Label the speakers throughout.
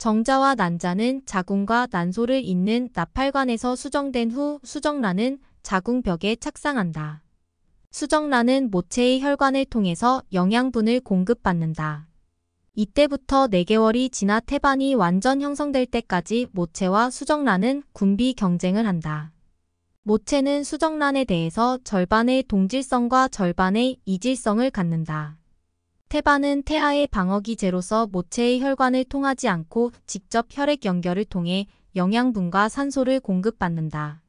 Speaker 1: 정자와 난자는 자궁과 난소를 잇는 나팔관에서 수정된 후 수정란은 자궁벽에 착상한다. 수정란은 모체의 혈관을 통해서 영양분을 공급받는다. 이때부터 4개월이 지나 태반이 완전 형성될 때까지 모체와 수정란은 군비 경쟁을 한다. 모체는 수정란에 대해서 절반의 동질성과 절반의 이질성을 갖는다. 태반은 태아의 방어기제로서 모체의 혈관을 통하지 않고 직접 혈액 연결을 통해 영양분과 산소를 공급받는다.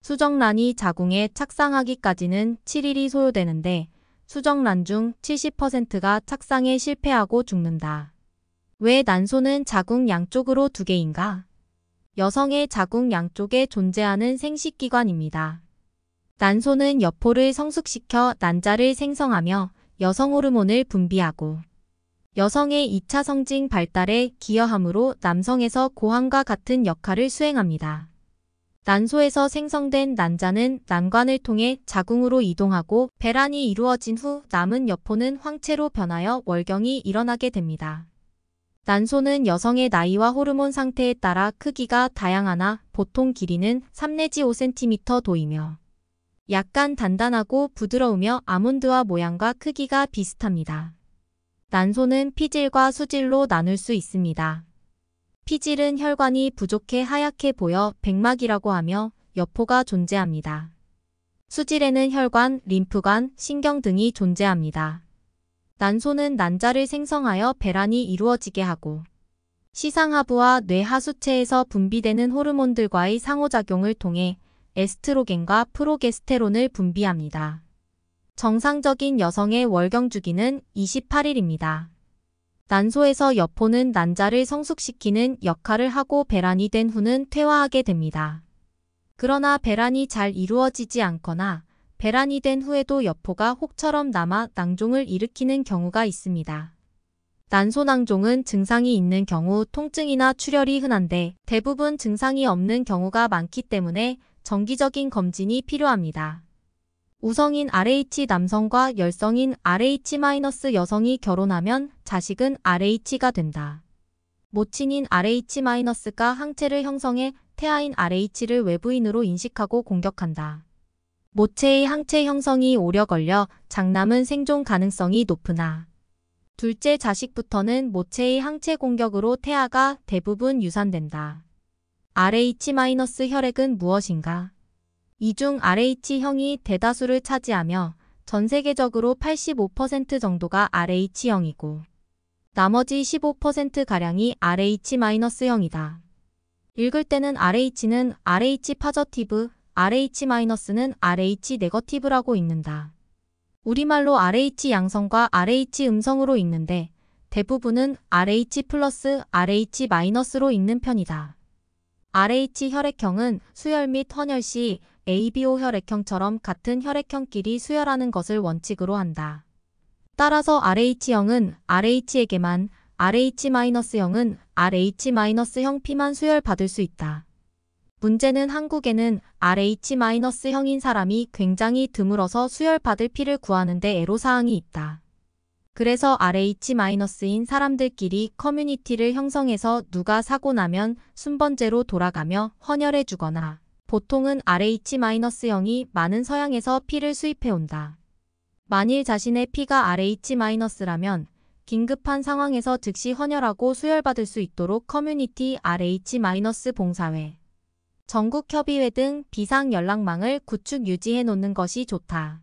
Speaker 1: 수정란이 자궁에 착상하기까지는 7일이 소요되는데 수정란 중 70%가 착상에 실패하고 죽는다. 왜 난소는 자궁 양쪽으로 두 개인가? 여성의 자궁 양쪽에 존재하는 생식기관입니다. 난소는 여포를 성숙시켜 난자를 생성하며 여성 호르몬을 분비하고 여성의 2차 성징 발달에 기여함으로 남성에서 고함과 같은 역할을 수행합니다. 난소에서 생성된 난자는 난관을 통해 자궁으로 이동하고 배란이 이루어진 후 남은 여포는 황체로 변하여 월경이 일어나게 됩니다. 난소는 여성의 나이와 호르몬 상태에 따라 크기가 다양하나 보통 길이는 3 내지 5cm 도이며 약간 단단하고 부드러우며 아몬드와 모양과 크기가 비슷합니다. 난소는 피질과 수질로 나눌 수 있습니다. 피질은 혈관이 부족해 하얗게 보여 백막이라고 하며 여포가 존재합니다. 수질에는 혈관, 림프관, 신경 등이 존재합니다. 난소는 난자를 생성하여 배란이 이루어지게 하고 시상하부와 뇌하수체에서 분비되는 호르몬들과의 상호작용을 통해 에스트로겐과 프로게스테론을 분비합니다. 정상적인 여성의 월경 주기는 28일입니다. 난소에서 여포는 난자를 성숙시키는 역할을 하고 배란이 된 후는 퇴화하게 됩니다. 그러나 배란이 잘 이루어지지 않거나 배란이 된 후에도 여포가 혹처럼 남아 낭종을 일으키는 경우가 있습니다. 난소낭종은 증상이 있는 경우 통증이나 출혈이 흔한데 대부분 증상이 없는 경우가 많기 때문에 정기적인 검진이 필요합니다. 우성인 RH 남성과 열성인 RH-여성이 결혼하면 자식은 RH가 된다. 모친인 RH-가 항체를 형성해 태아인 RH를 외부인으로 인식하고 공격한다. 모체의 항체 형성이 오려 걸려 장남은 생존 가능성이 높으나 둘째 자식부터는 모체의 항체 공격으로 태아가 대부분 유산된다. RH- 혈액은 무엇인가? 이 중 RH형이 대다수를 차지하며 전 세계적으로 85% 정도가 RH형이고 나머지 15%가량이 RH-형이다. 읽을 때는 RH는 RH 파저티브, RH-는 RH 네거티브라고 읽는다. 우리말로 RH 양성과 RH 음성으로 읽는데 대부분은 RH 플러스 RH 마이너스로 읽는 편이다. RH 혈액형은 수혈 및 헌혈 시 ABO 혈액형처럼 같은 혈액형끼리 수혈하는 것을 원칙으로 한다. 따라서 RH형은 RH에게만, RH-형은 RH-형 피만 수혈받을 수 있다. 문제는 한국에는 RH-형인 사람이 굉장히 드물어서 수혈받을 피를 구하는 데 애로사항이 있다. 그래서 RH-인 사람들끼리 커뮤니티를 형성해서 누가 사고 나면 순번제로 돌아가며 헌혈해주거나 보통은 RH-0이 많은 서양에서 피를 수입해온다. 만일 자신의 피가 RH-라면 긴급한 상황에서 즉시 헌혈하고 수혈받을 수 있도록 커뮤니티 RH- 봉사회, 전국협의회 등 비상연락망을 구축 유지해 놓는 것이 좋다.